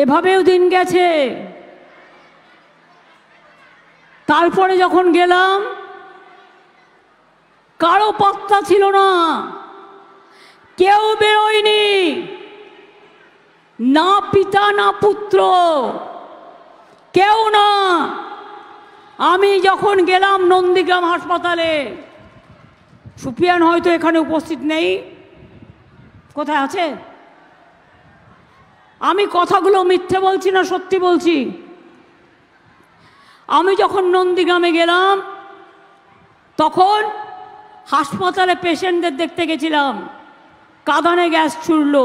এভাবেও দিন গেছে তারপরে যখন গেলাম কারো পাত্তা ছিল না কেউ বেরোয়নি না পিতা না পুত্র কেউ না আমি যখন গেলাম নন্দীগ্রাম হাসপাতালে সুপিয়ান হয়তো এখানে উপস্থিত নেই কোথায় আছে আমি কথাগুলো মিথ্যে বলছি না সত্যি বলছি আমি যখন নন্দীগ্রামে গেলাম তখন হাসপাতালে পেশেন্টদের দেখতে গেছিলাম কাঁদানে গ্যাস ছুড়ল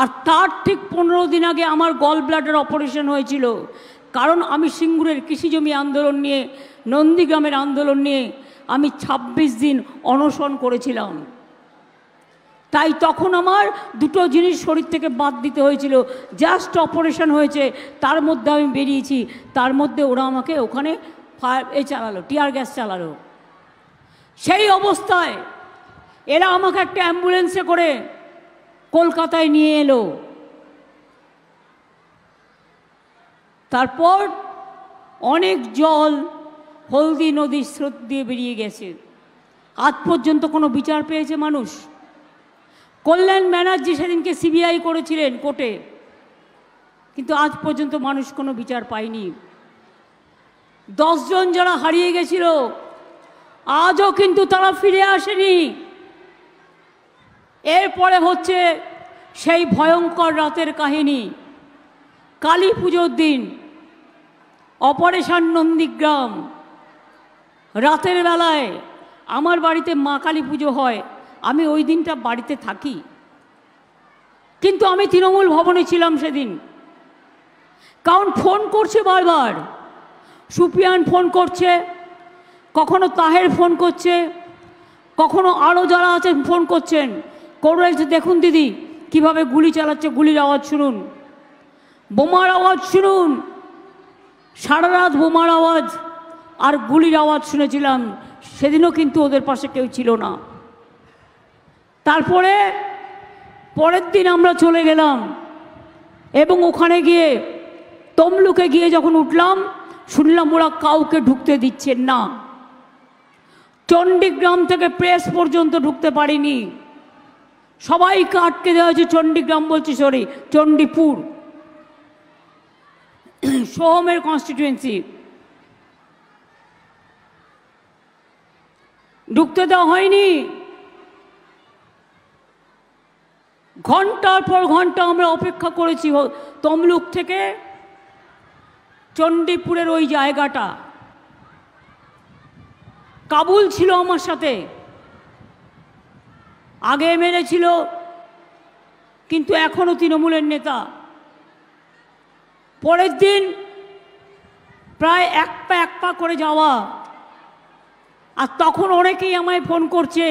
আর তার ঠিক পনেরো দিন আগে আমার গল ব্লাডের অপারেশন হয়েছিল কারণ আমি সিঙ্গুরের কৃষিজমি আন্দোলন নিয়ে নন্দীগ্রামের আন্দোলন নিয়ে আমি ২৬ দিন অনশন করেছিলাম তাই তখন আমার দুটো জিনিস শরীর থেকে বাদ দিতে হয়েছিল জাস্ট অপারেশন হয়েছে তার মধ্যে আমি বেরিয়েছি তার মধ্যে ওরা আমাকে ওখানে ফায়ার এ চালালো টিয়ার গ্যাস চালালো সেই অবস্থায় এরা আমাকে একটা অ্যাম্বুলেন্সে করে কলকাতায় নিয়ে এলো তারপর অনেক জল হলদি নদীর স্রোত দিয়ে বেরিয়ে গেছে আজ পর্যন্ত কোনো বিচার পেয়েছে মানুষ কল্যাণ ব্যানার্জি সেদিনকে সিবিআই করেছিলেন কোর্টে কিন্তু আজ পর্যন্ত মানুষ কোনো বিচার পায়নি দশজন যারা হারিয়ে গেছিল আজও কিন্তু তারা ফিরে আসেনি এরপরে হচ্ছে সেই ভয়ঙ্কর রাতের কাহিনী কালী পুজোর দিন অপারেশন নন্দীগ্রাম রাতের বেলায় আমার বাড়িতে মা কালী পুজো হয় আমি ওই দিনটা বাড়িতে থাকি কিন্তু আমি তৃণমূল ভবনে ছিলাম সেদিন কারণ ফোন করছে বারবার সুপিয়ান ফোন করছে কখনো তাহের ফোন করছে কখনো আরও যারা আছেন ফোন করছেন করে দেখুন দিদি কিভাবে গুলি চালাচ্ছে গুলির আওয়াজ শুনুন বোমার আওয়াজ শুনুন সারা রাত বোমার আওয়াজ আর গুলির আওয়াজ শুনেছিলাম সেদিনও কিন্তু ওদের পাশে কেউ ছিল না তারপরে পরের দিন আমরা চলে গেলাম এবং ওখানে গিয়ে তমলুকে গিয়ে যখন উঠলাম শুনলাম ওরা কাউকে ঢুকতে দিচ্ছেন না চণ্ডীগ্রাম থেকে প্রেস পর্যন্ত ঢুকতে পারিনি সবাইকে আটকে দেওয়া হয়েছে চণ্ডীগ্রাম বলছি সরি চণ্ডীপুর সোহমের কনস্টিটুয়েন্সি ঢুকতে দেওয়া হয়নি ঘন্টার পর ঘন্টা আমরা অপেক্ষা করেছি তমলুক থেকে চণ্ডীপুরের ওই জায়গাটা কাবুল ছিল আমার সাথে আগে এমএলএ ছিল কিন্তু এখনও তৃণমূলের নেতা পরের দিন প্রায় এক পা এক পা করে যাওয়া আর তখন অনেকেই আমায় ফোন করছে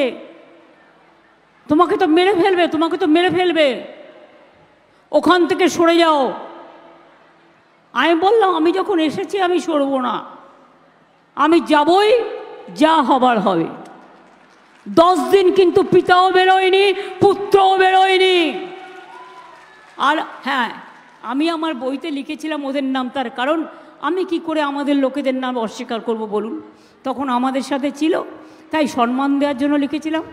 তোমাকে তো মেরে ফেলবে তোমাকে তো মেরে ফেলবে ওখান থেকে সরে যাও আমি বললাম আমি যখন এসেছি আমি সরব না আমি যাবই যা হবার হবে দশ দিন কিন্তু পিতাও বেরোয়নি পুত্রও বেরোয়নি আর হ্যাঁ আমি আমার বইতে লিখেছিলাম ওদের নাম তার কারণ আমি কি করে আমাদের লোকেদের নাম অস্বীকার করব বলুন তখন আমাদের সাথে ছিল তাই সম্মান দেওয়ার জন্য লিখেছিলাম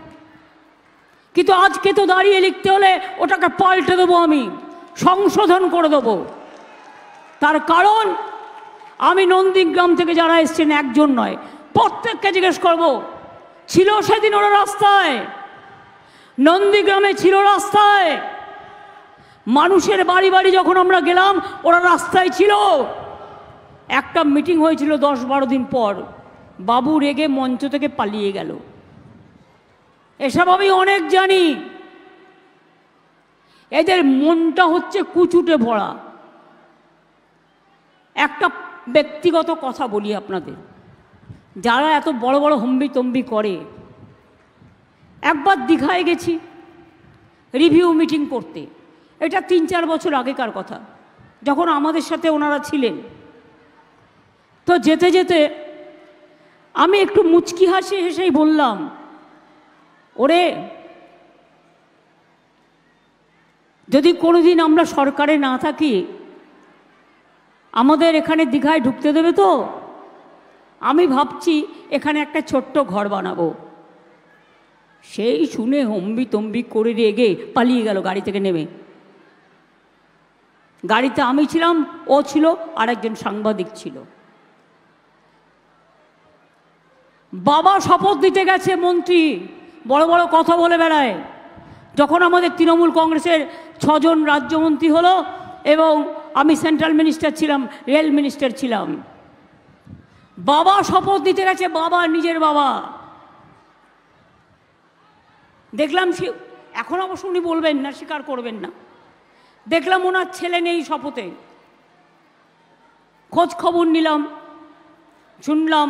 কিন্তু আজকে তো দাঁড়িয়ে লিখতে হলে ওটাকে পাল্টে দেবো আমি সংশোধন করে দেব তার কারণ আমি নন্দীগ্রাম থেকে যারা এসছেন একজন নয় প্রত্যেককে জিজ্ঞেস করব ছিল সেদিন ওরা রাস্তায় নন্দীগ্রামে ছিল রাস্তায় মানুষের বাড়ি বাড়ি যখন আমরা গেলাম ওরা রাস্তায় ছিল একটা মিটিং হয়েছিল দশ বারো দিন পর বাবু রেগে মঞ্চ থেকে পালিয়ে গেল এসব আমি অনেক জানি এদের মনটা হচ্ছে কুচুটে ভরা একটা ব্যক্তিগত কথা বলি আপনাদের যারা এত বড় বড় হম্বি তম্বি করে একবার দীঘায় গেছি রিভিউ মিটিং করতে এটা তিন চার বছর আগেকার কথা যখন আমাদের সাথে ওনারা ছিলেন তো যেতে যেতে আমি একটু মুচকি হাসি হেসেই বললাম ওরে যদি কোনোদিন আমরা সরকারে না থাকি আমাদের এখানে দীঘায় ঢুকতে দেবে তো আমি ভাবছি এখানে একটা ছোট্ট ঘর বানাবো সেই শুনে হম্বি তম্বি করে রেগে পালিয়ে গেল গাড়ি থেকে নেমে গাড়িতে আমি ছিলাম ও ছিল আর একজন সাংবাদিক ছিল বাবা শপথ দিতে গেছে মন্ত্রী বড় বড় কথা বলে বেড়ায় যখন আমাদের তৃণমূল কংগ্রেসের ছজন রাজ্যমন্ত্রী হলো এবং আমি সেন্ট্রাল মিনিস্টার ছিলাম রেল মিনিস্টার ছিলাম বাবা শপথ দিতে গেছে বাবা নিজের বাবা দেখলাম সে এখন অবশ্য উনি বলবেন না স্বীকার করবেন না দেখলাম ওনার ছেলে নেই শপথে খোঁজ খবর নিলাম শুনলাম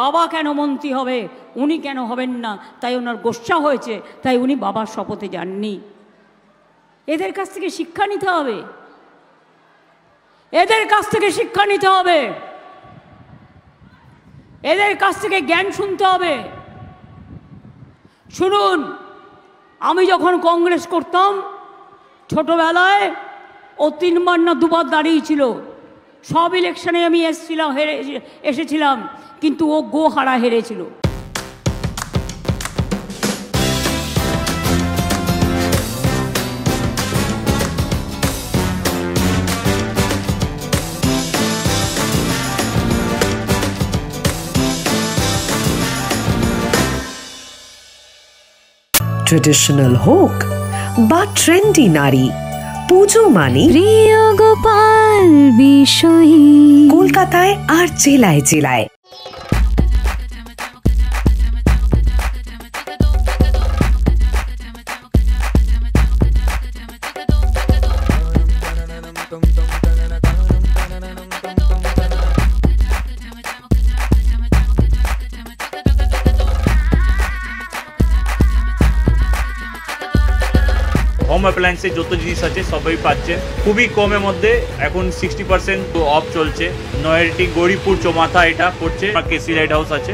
বাবা কেন মন্ত্রী হবে উনি কেন হবেন না তাই ওনার গোসা হয়েছে তাই উনি বাবার শপথে যাননি এদের কাছ থেকে শিক্ষা নিতে হবে এদের কাছ থেকে শিক্ষা নিতে হবে এদের কাছ থেকে জ্ঞান শুনতে হবে শুনুন আমি যখন কংগ্রেস করতাম ছোটবেলায় ও তিনবার না দুবার দাঁড়িয়েছিল সব ইলেকশনে আমি এসেছিলাম হেরে এসেছিলাম কিন্তু ও গো হারা হেরেছিল ট্রেডিশনাল হোক বা ট্রেন্ডি নারী পুজো মানে প্রিয় গোপাল বিষয়ী কলকাতায় আর জেলায় জেলায় হোম অ্যাপ্লায়েন্সের যত জিনিস আছে সবই পাচ্ছে খুবই কমের মধ্যে এখন সিক্সটি পার্সেন্ট অফ চলছে নয়ারটি গৌরীপুর চমাথা এটা পড়ছে কেসি লাইট হাউস আছে